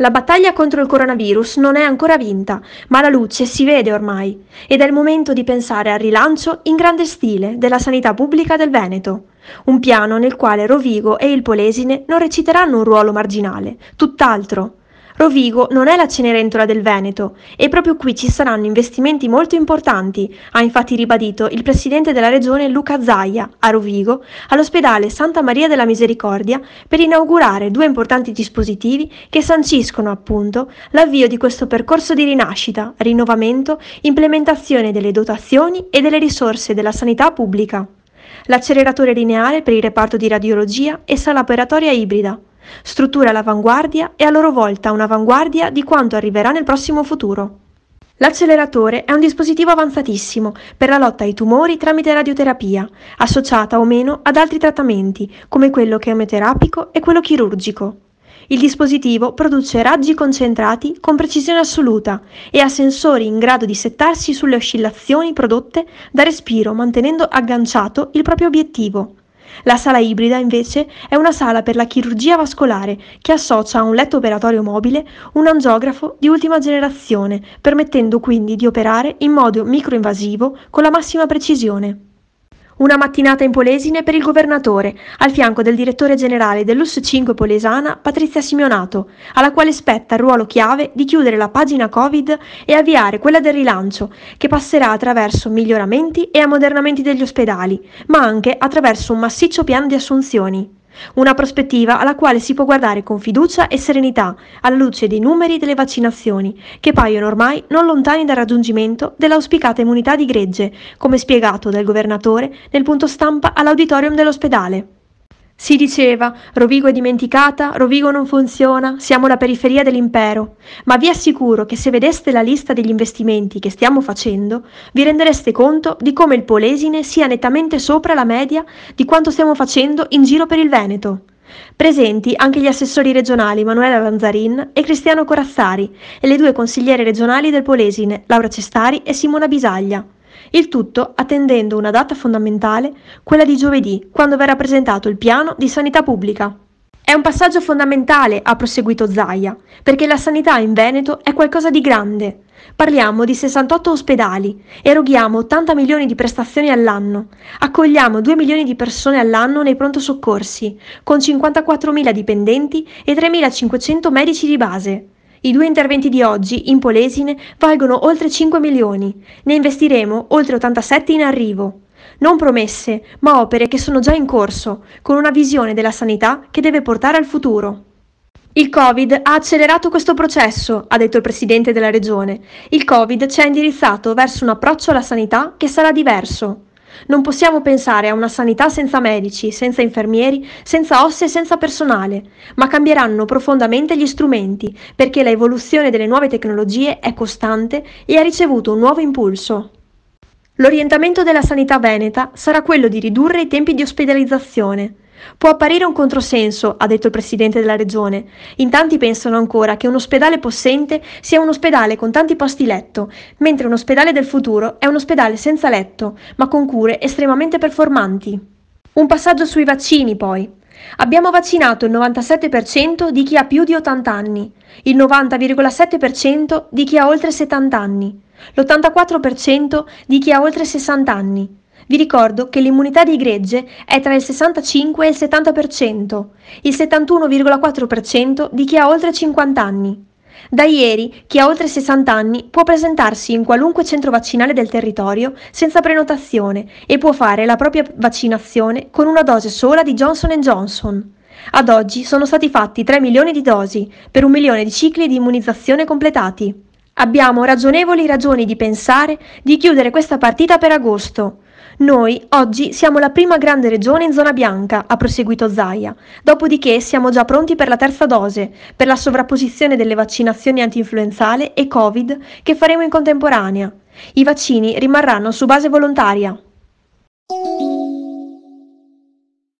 La battaglia contro il coronavirus non è ancora vinta, ma la luce si vede ormai ed è il momento di pensare al rilancio in grande stile della sanità pubblica del Veneto. Un piano nel quale Rovigo e il Polesine non reciteranno un ruolo marginale, tutt'altro. Rovigo non è la Cenerentola del Veneto e proprio qui ci saranno investimenti molto importanti, ha infatti ribadito il presidente della regione Luca Zaia a Rovigo, all'ospedale Santa Maria della Misericordia, per inaugurare due importanti dispositivi che sanciscono appunto l'avvio di questo percorso di rinascita, rinnovamento, implementazione delle dotazioni e delle risorse della sanità pubblica l'acceleratore lineare per il reparto di radiologia e sala operatoria ibrida, strutture all'avanguardia e a loro volta un'avanguardia di quanto arriverà nel prossimo futuro. L'acceleratore è un dispositivo avanzatissimo per la lotta ai tumori tramite radioterapia, associata o meno ad altri trattamenti, come quello chemioterapico e quello chirurgico. Il dispositivo produce raggi concentrati con precisione assoluta e ha sensori in grado di settarsi sulle oscillazioni prodotte da respiro mantenendo agganciato il proprio obiettivo. La sala ibrida, invece, è una sala per la chirurgia vascolare che associa a un letto operatorio mobile un angiografo di ultima generazione, permettendo quindi di operare in modo microinvasivo con la massima precisione. Una mattinata in Polesine per il governatore, al fianco del direttore generale dell'US 5 Polesana, Patrizia Simeonato, alla quale spetta il ruolo chiave di chiudere la pagina Covid e avviare quella del rilancio, che passerà attraverso miglioramenti e ammodernamenti degli ospedali, ma anche attraverso un massiccio piano di assunzioni. Una prospettiva alla quale si può guardare con fiducia e serenità, alla luce dei numeri delle vaccinazioni, che paiono ormai non lontani dal raggiungimento dell'auspicata immunità di gregge, come spiegato dal governatore nel punto stampa all'auditorium dell'ospedale. Si diceva, Rovigo è dimenticata, Rovigo non funziona, siamo la periferia dell'impero, ma vi assicuro che se vedeste la lista degli investimenti che stiamo facendo, vi rendereste conto di come il Polesine sia nettamente sopra la media di quanto stiamo facendo in giro per il Veneto. Presenti anche gli assessori regionali Manuela Lanzarin e Cristiano Corazzari e le due consigliere regionali del Polesine, Laura Cestari e Simona Bisaglia. Il tutto attendendo una data fondamentale, quella di giovedì, quando verrà presentato il piano di sanità pubblica. È un passaggio fondamentale, ha proseguito Zaia, perché la sanità in Veneto è qualcosa di grande. Parliamo di 68 ospedali, eroghiamo 80 milioni di prestazioni all'anno, accogliamo 2 milioni di persone all'anno nei pronto soccorsi, con 54.000 dipendenti e 3.500 medici di base. I due interventi di oggi, in Polesine, valgono oltre 5 milioni. Ne investiremo oltre 87 in arrivo. Non promesse, ma opere che sono già in corso, con una visione della sanità che deve portare al futuro. Il Covid ha accelerato questo processo, ha detto il Presidente della Regione. Il Covid ci ha indirizzato verso un approccio alla sanità che sarà diverso. Non possiamo pensare a una sanità senza medici, senza infermieri, senza osse e senza personale, ma cambieranno profondamente gli strumenti, perché la evoluzione delle nuove tecnologie è costante e ha ricevuto un nuovo impulso. L'orientamento della sanità veneta sarà quello di ridurre i tempi di ospedalizzazione, Può apparire un controsenso, ha detto il presidente della regione. In tanti pensano ancora che un ospedale possente sia un ospedale con tanti posti letto, mentre un ospedale del futuro è un ospedale senza letto, ma con cure estremamente performanti. Un passaggio sui vaccini, poi. Abbiamo vaccinato il 97% di chi ha più di 80 anni, il 90,7% di chi ha oltre 70 anni, l'84% di chi ha oltre 60 anni, vi ricordo che l'immunità di gregge è tra il 65 e il 70%, il 71,4% di chi ha oltre 50 anni. Da ieri, chi ha oltre 60 anni può presentarsi in qualunque centro vaccinale del territorio senza prenotazione e può fare la propria vaccinazione con una dose sola di Johnson Johnson. Ad oggi sono stati fatti 3 milioni di dosi per un milione di cicli di immunizzazione completati. Abbiamo ragionevoli ragioni di pensare di chiudere questa partita per agosto, noi oggi siamo la prima grande regione in zona bianca, ha proseguito Zaia. Dopodiché siamo già pronti per la terza dose, per la sovrapposizione delle vaccinazioni anti-influenzale e Covid che faremo in contemporanea. I vaccini rimarranno su base volontaria.